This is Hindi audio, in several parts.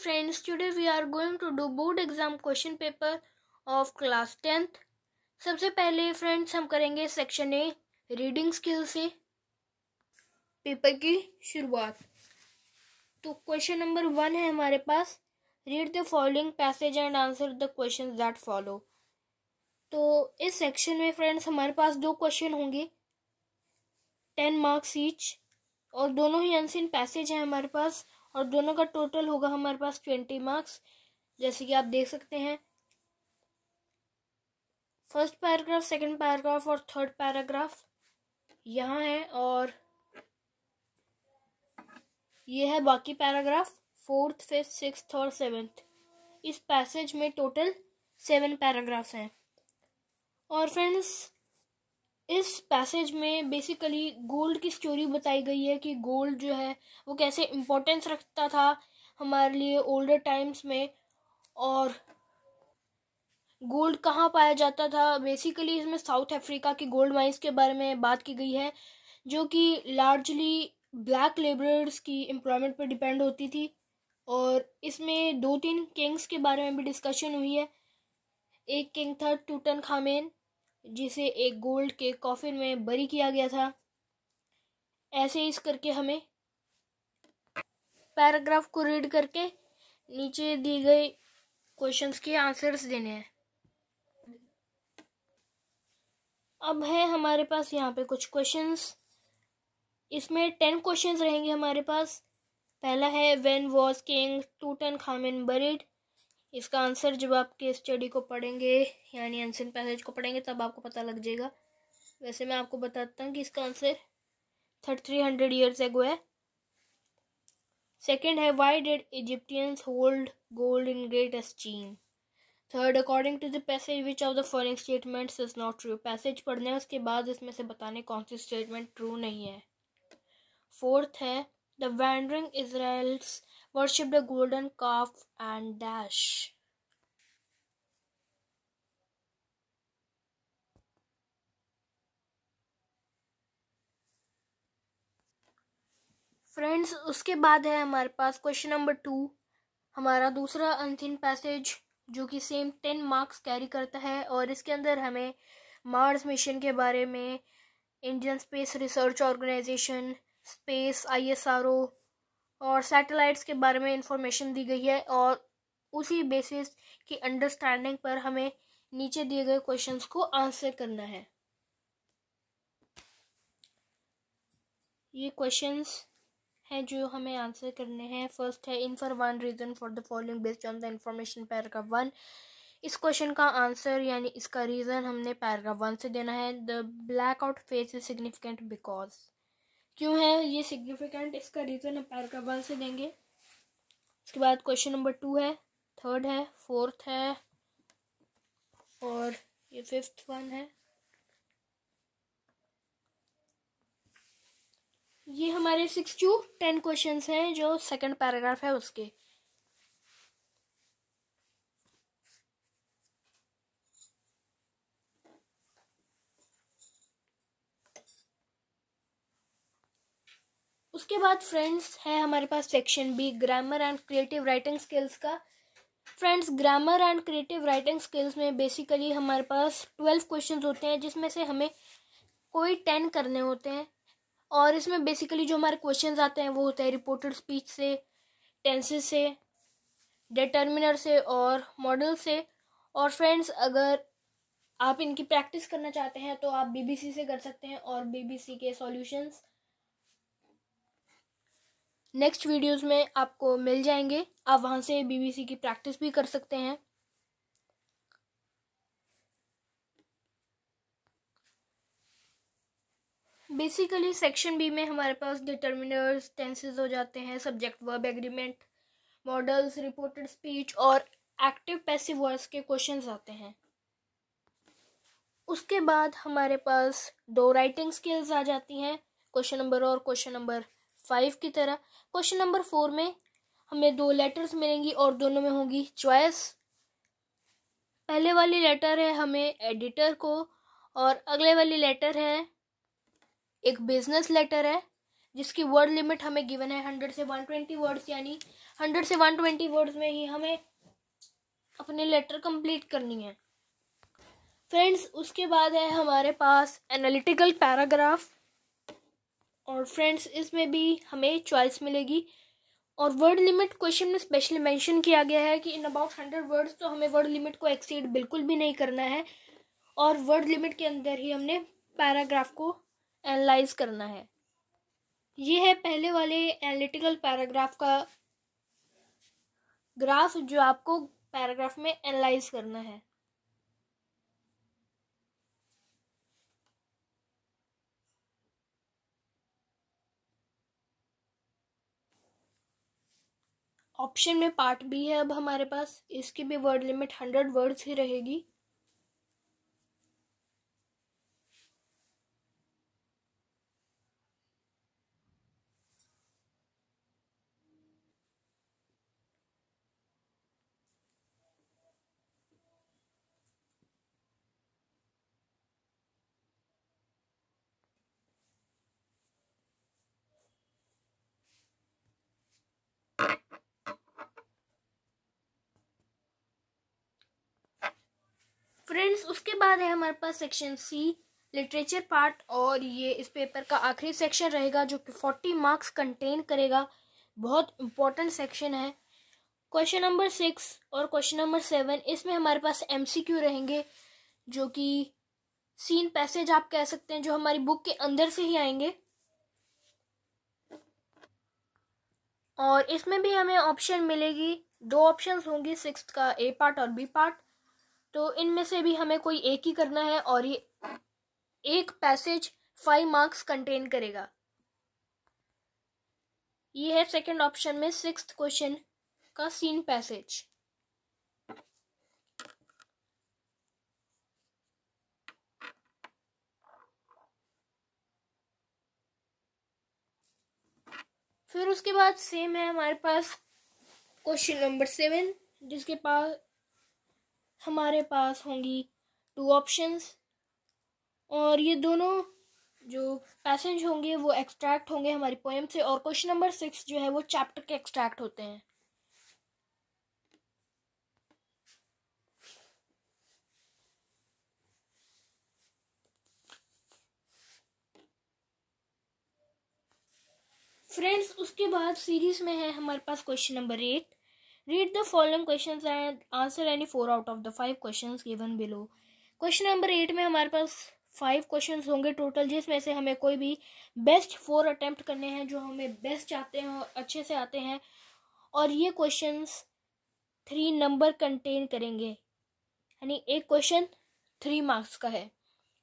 Friends today we are going to do board exam question paper of class tenth सबसे पहले फ्रेंड्स हम करेंगे सेक्शन ए रीडिंग स्किल से पेपर की शुरुआत तो क्वेश्चन नंबर वन है हमारे पास read the following passage and answer the question that follow तो इस सेक्शन में फ्रेंड्स हमारे पास दो क्वेश्चन होंगे टेन मार्क्स ईच और दोनों ही अनसिन पैसेज हैं हमारे पास और दोनों का टोटल होगा हमारे पास ट्वेंटी मार्क्स जैसे कि आप देख सकते हैं फर्स्ट पैराग्राफ सेकंड पैराग्राफ और थर्ड पैराग्राफ यहाँ है और ये है बाकी पैराग्राफ फोर्थ फिफ्थ सिक्स और सेवेंथ इस पैसेज में टोटल सेवन पैराग्राफ्स हैं और फ्रेंड्स इस पैसेज में बेसिकली गोल्ड की स्टोरी बताई गई है कि गोल्ड जो है वो कैसे इम्पोर्टेंस रखता था हमारे लिए ओल्डर टाइम्स में और गोल्ड कहाँ पाया जाता था बेसिकली इसमें साउथ अफ्रीका की गोल्ड माइंस के बारे में बात की गई है जो कि लार्जली ब्लैक लेबरर्स की एम्प्लॉयमेंट पर डिपेंड होती थी और इसमें दो तीन किंग्स के बारे में भी डिस्कशन हुई है एक किंग था टूटन खामेन जिसे एक गोल्ड के कॉफिन में बरी किया गया था ऐसे इस करके हमें पैराग्राफ को रीड करके नीचे दिए गए क्वेश्चंस के आंसर्स देने हैं अब है हमारे पास यहाँ पे कुछ क्वेश्चंस इसमें टेन क्वेश्चंस रहेंगे हमारे पास पहला है when was king Tutankhamun buried इसका आंसर जब आप केस स्टडी को पढ़ेंगे यानी एंसन पैसेज को पढ़ेंगे तब आपको पता लग जाएगा वैसे मैं आपको बताता हूँ कि इसका answer thirty three hundred years ago है सेकेंड है why did Egyptians hold gold in great esteem third according to the passage which of the following statements is not true passage पढ़ने उसके बाद इसमें से बताने कौन सी स्टेटमेंट ट्रू नहीं है फोर्थ है the wandering Israelites worship the golden calf and dash friends उसके बाद है हमारे पास क्वेश्चन नंबर टू हमारा दूसरा अंतिम पैसेज जो कि सेम टेन मार्क्स कैरी करता है और इसके अंदर हमें मार्स मिशन के बारे में Indian space research organisation space ISRO और सैटेलाइट्स के बारे में इंफॉर्मेशन दी गई है और उसी बेसिस की अंडरस्टैंडिंग पर हमें नीचे दिए गए क्वेश्चंस को आंसर करना है ये क्वेश्चंस हैं जो हमें आंसर करने हैं फर्स्ट है इन for one reason for the following based on the information paragraph one इस क्वेश्चन का आंसर यानी इसका रीज़न हमने पैराग्राफ वन से देना है the blackout phase is significant because क्यों है ये सिग्निफिकेंट इसका रीज़न हम पैराग्राफ वन से देंगे उसके बाद क्वेश्चन नंबर टू है थर्ड है फोर्थ है और ये फिफ्थ वन है ये हमारे सिक्स टू टेन क्वेश्चन हैं जो सेकंड पैराग्राफ है उसके उसके बाद फ्रेंड्स है हमारे पास section B grammar and creative writing skills का friends grammar and creative writing skills में बेसिकली हमारे पास ट्वेल्व क्वेश्चन होते हैं जिसमें से हमें कोई टेन करने होते हैं और इसमें बेसिकली जो हमारे क्वेश्चंस आते हैं वो होते हैं रिपोर्टेड स्पीच से टेंसेस से डिटर्मिनर से और मॉडल से और फ्रेंड्स अगर आप इनकी प्रैक्टिस करना चाहते हैं तो आप बीबीसी से कर सकते हैं और बीबीसी के सॉल्यूशंस नेक्स्ट वीडियोस में आपको मिल जाएंगे आप वहाँ से बीबीसी की प्रैक्टिस भी कर सकते हैं बेसिकली सेक्शन बी में हमारे पास डिटर्मिनर्स टेंसेज हो जाते हैं subject verb agreement modals reported speech और एक्टिव पैसिव वर्ड्स के क्वेश्चन आते हैं उसके बाद हमारे पास दो राइटिंग स्किल्स आ जाती हैं क्वेश्चन नंबर और क्वेश्चन नंबर फाइव की तरह क्वेश्चन नंबर फोर में हमें दो लेटर्स मिलेंगी और दोनों में होगी चॉइस पहले वाली लेटर है हमें एडिटर को और अगले वाली लेटर है एक बिजनेस लेटर है जिसकी वर्ड लिमिट हमें गिवन है हंड्रेड से वन ट्वेंटी वर्ड्स यानी हंड्रेड से वन ट्वेंटी वर्ड्स में ही हमें अपने लेटर कंप्लीट करनी है फ्रेंड्स उसके बाद है हमारे पास एनालिटिकल पैराग्राफ और फ्रेंड्स इसमें भी हमें चॉइस मिलेगी और वर्ड लिमिट क्वेश्चन में स्पेशली मेंशन किया गया है कि इन अबाउट हंड्रेड वर्ड्स तो हमें वर्ड लिमिट को एक्सीड बिल्कुल भी नहीं करना है और वर्ड लिमिट के अंदर ही हमने पैराग्राफ को एनालाइज करना है ये है पहले वाले एनालिटिकल पैराग्राफ का ग्राफ जो आपको पैराग्राफ में एनालाइज करना है ऑप्शन में पार्ट बी है अब हमारे पास इसकी भी वर्ड लिमिट हंड्रेड वर्ड्स ही रहेगी बाद है हमारे पास सेक्शन सी लिटरेचर पार्ट और ये इस पेपर का आखिरी सेक्शन रहेगा जो कि फोर्टी मार्क्स कंटेन करेगा बहुत इंपॉर्टेंट सेक्शन है क्वेश्चन नंबर सिक्स और क्वेश्चन नंबर सेवन इसमें हमारे पास एम क्यू रहेंगे जो कि सीन पैसेज आप कह सकते हैं जो हमारी बुक के अंदर से ही आएंगे और इसमें भी हमें ऑप्शन मिलेगी दो ऑप्शन होंगे सिक्स का ए पार्ट और बी पार्ट तो इनमें से भी हमें कोई एक ही करना है और ये एक पैसेज फाइव मार्क्स कंटेन करेगा ये है सेकंड ऑप्शन में सिक्स क्वेश्चन का सीन पैसेज फिर उसके बाद सेम है हमारे पास क्वेश्चन नंबर सेवन जिसके पास हमारे पास होंगी टू ऑप्शंस और ये दोनों जो पैसेज होंगे वो एक्सट्रैक्ट होंगे हमारी पोएम से और क्वेश्चन नंबर सिक्स जो है वो चैप्टर के एक्सट्रैक्ट होते हैं फ्रेंड्स उसके बाद सीरीज में है हमारे पास question number eight Read the following questions and answer any four out of the five questions given below. Question number eight में हमारे पास फाइव क्वेश्चन होंगे टोटल जिसमें से हमें कोई भी बेस्ट फोर अटेम्प्ट करने हैं जो हमें बेस्ट आते हैं और अच्छे से आते हैं और ये क्वेश्चंस थ्री नंबर कंटेन करेंगे यानी एक क्वेश्चन थ्री मार्क्स का है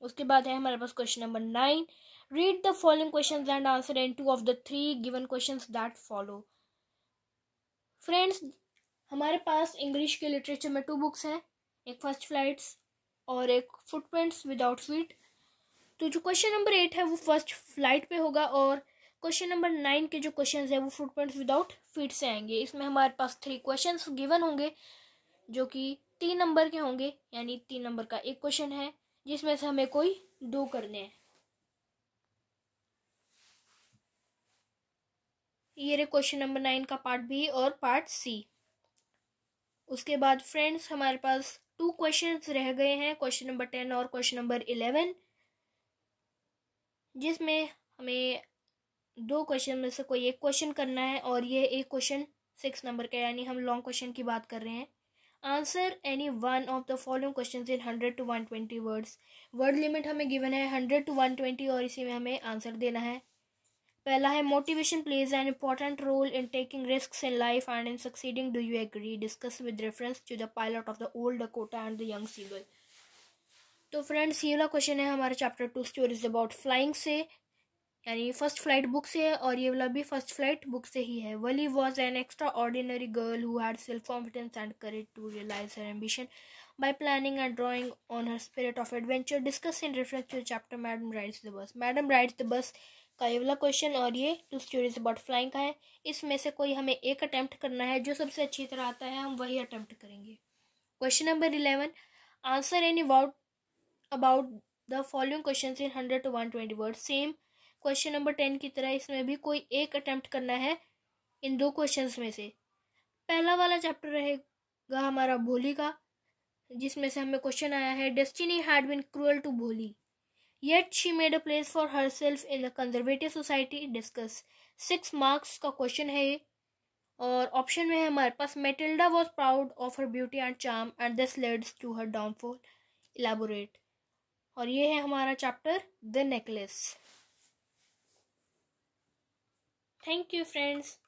उसके बाद है हमारे पास question number nine read the following question and answer in two of the three given question that follow friends हमारे पास इंग्लिश के लिटरेचर में टू बुक्स हैं एक फर्स्ट फ्लाइट्स और एक फुटप्रिंट्स विदाउट फीट तो जो क्वेश्चन नंबर एट है वो फर्स्ट फ्लाइट पे होगा और क्वेश्चन नंबर नाइन के जो क्वेश्चन है वो फुटप्रिंट्स विदाउट फीट से आएंगे इसमें हमारे पास थ्री क्वेश्चन गिवन होंगे जो कि तीन नंबर के होंगे यानी तीन नंबर का एक क्वेश्चन है जिसमें से हमें कोई दो करने हैं ये क्वेश्चन नंबर नाइन का पार्ट बी और पार्ट सी उसके बाद फ्रेंड्स हमारे पास टू क्वेश्चंस रह गए हैं क्वेश्चन नंबर टेन और क्वेश्चन नंबर इलेवन जिसमें हमें दो क्वेश्चन में से कोई एक क्वेश्चन करना है और ये एक क्वेश्चन सिक्स नंबर का यानी हम लॉन्ग क्वेश्चन की बात कर रहे हैं answer any one of the following question in hundred to one twenty words word limit हमें गिवन है हंड्रेड टू वन ट्वेंटी और इसी में हमें आंसर देना है पहला है motivation plays an important role in taking risk in life and in succeeding do you agree discuss with reference to the pilot of the old Dakota and the young seagull तो फ्रेंड्स ये वाला क्वेश्चन है हमारे chapter two stories about flying से यानी फर्स्ट फ्लाइट बुक से है और ये वाला भी फर्स्ट फ्लाइट बुक से ही है Valli was an extraordinary girl who had self confidence and courage to realise her ambition by planning and drawing on her spirit of adventure discuss in reference to chapter madam rides the bus madam rides the bus का ये वाला क्वेश्चन और ये टू स्टोरीज अबाउट फ्लाइंग का है इसमें से कोई हमें एक अटैम्प्ट करना है जो सबसे अच्छी तरह आता है हम वही अटैम्प्ट करेंगे question number eleven answer any about about the following question in hundred to one twenty word same question number ten की तरह इसमें भी कोई एक अटैम्प्ट करना है इन दो क्वेश्चन में से पहला वाला चैप्टर रहेगा हमारा भोली का जिसमें से हमें क्वेश्चन आया है destiny had been cruel to Bholi Yet she made a place for herself in in conservative society. Discuss six marks का क्वेश्चन है ये और ऑप्शन में है हमारे पास Matilda was proud of her beauty and charm and this leads to her downfall elaborate और ये है हमारा chapter the necklace thank you friends